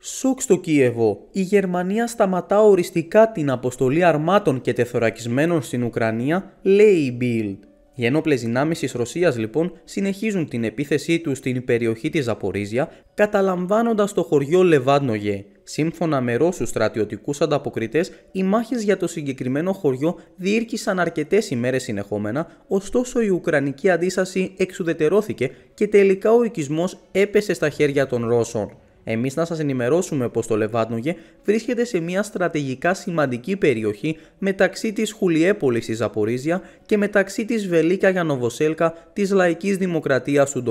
Σοκ στο Κίεβο. Η Γερμανία σταματά οριστικά την αποστολή αρμάτων και τεθωρακισμένων στην Ουκρανία, λέει η Bild. Οι ενόπλες δυνάμεις της Ρωσίας λοιπόν συνεχίζουν την επίθεσή τους στην περιοχή της Ζαπορίζια, καταλαμβάνοντας το χωριό Λεβάντνογε. Σύμφωνα με Ρώσους στρατιωτικούς ανταποκριτές, οι μάχες για το συγκεκριμένο χωριό διήρκησαν αρκετές ημέρες συνεχόμενα, ωστόσο η Ουκρανική αντίσταση εξουδετερώθηκε και τελικά ο οικισμός έπεσε στα χέρια των Ρώσων. Εμείς να σας ενημερώσουμε πως το Λεβάντογε βρίσκεται σε μια στρατηγικά σημαντική περιοχή μεταξύ της Χουλιέπολης στη Απορίζια και μεταξύ της Βελίκα για Νοβοσέλκα της Λαϊκής Δημοκρατίας του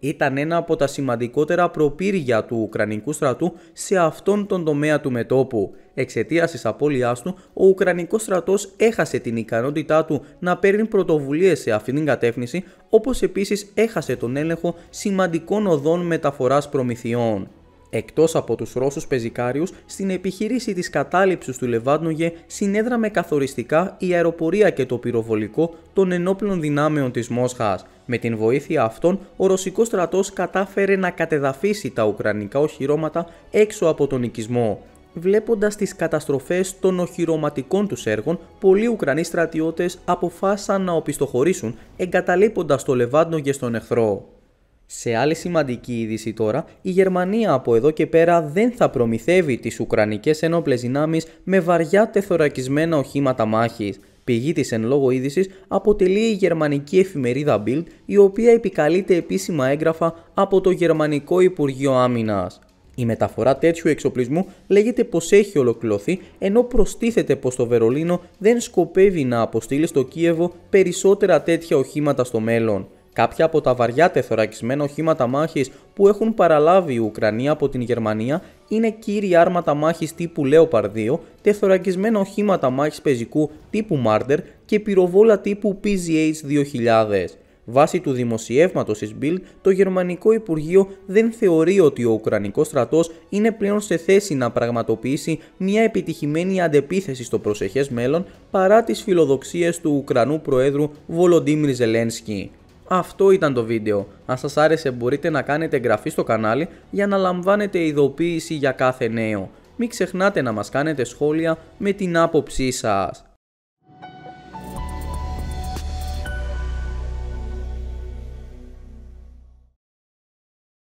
ήταν ένα από τα σημαντικότερα προπύργια του Ουκρανικού στρατού σε αυτόν τον τομέα του μετόπου. Εξαιτίας της απώλειάς του, ο Ουκρανικός στρατός έχασε την ικανότητά του να παίρνει πρωτοβουλίες σε αυτήν την κατεύθυνση, όπως επίσης έχασε τον έλεγχο σημαντικών οδών μεταφοράς προμηθειών. Εκτός από τους Ρώσους πεζικάριους, στην επιχείρηση της κατάληψης του Λεβάντνογε συνέδραμε καθοριστικά η αεροπορία και το πυροβολικό των ενόπλων δυνάμεων της Μόσχας. Με την βοήθεια αυτών, ο ρωσικός στρατός κατάφερε να κατεδαφίσει τα ουκρανικά οχυρώματα έξω από τον οικισμό. Βλέποντας τις καταστροφές των οχυρωματικών τους έργων, πολλοί Ουκρανοί στρατιώτες αποφάσισαν να οπισθοχωρήσουν, εγκαταλείποντας το και στον εχθρό. Σε άλλη σημαντική είδηση τώρα, η Γερμανία από εδώ και πέρα δεν θα προμηθεύει τις Ουκρανικές ενόπλες δυνάμεις με βαριά τεθωρακισμένα οχήματα μάχης. Πηγή της εν λόγω είδησης αποτελεί η γερμανική εφημερίδα Bild, η οποία επικαλείται επίσημα έγγραφα από το Γερμανικό Υπουργείο Άμυνας. Η μεταφορά τέτοιου εξοπλισμού λέγεται πως έχει ολοκληρωθεί, ενώ προστίθεται πως το Βερολίνο δεν σκοπεύει να αποστείλει στο Κίεβο περισσότερα τέτοια οχήματα στο μέλλον. Κάποια από τα βαριά τεθωρακισμένα οχήματα μάχης που έχουν παραλάβει η Ουκρανία από την Γερμανία είναι κύρια άρματα μάχης τύπου Λέο 2, τεθωρακισμένα οχήματα μάχης πεζικού τύπου Μάρτερ και πυροβόλα τύπου PZH 2000. Βάσει του δημοσιεύματος της Bild, το Γερμανικό Υπουργείο δεν θεωρεί ότι ο Ουκρανικός στρατός είναι πλέον σε θέση να πραγματοποιήσει μια επιτυχημένη αντεπίθεση στο προσεχές μέλλον παρά τις φιλοδοξίες του Ουκρανού Προέδρου Βολοντίμιρ Ζελένσκι. Αυτό ήταν το βίντεο. Αν σας άρεσε μπορείτε να κάνετε εγγραφή στο κανάλι για να λαμβάνετε ειδοποίηση για κάθε νέο. Μην ξεχνάτε να μας κάνετε σχόλια με την άποψή σας.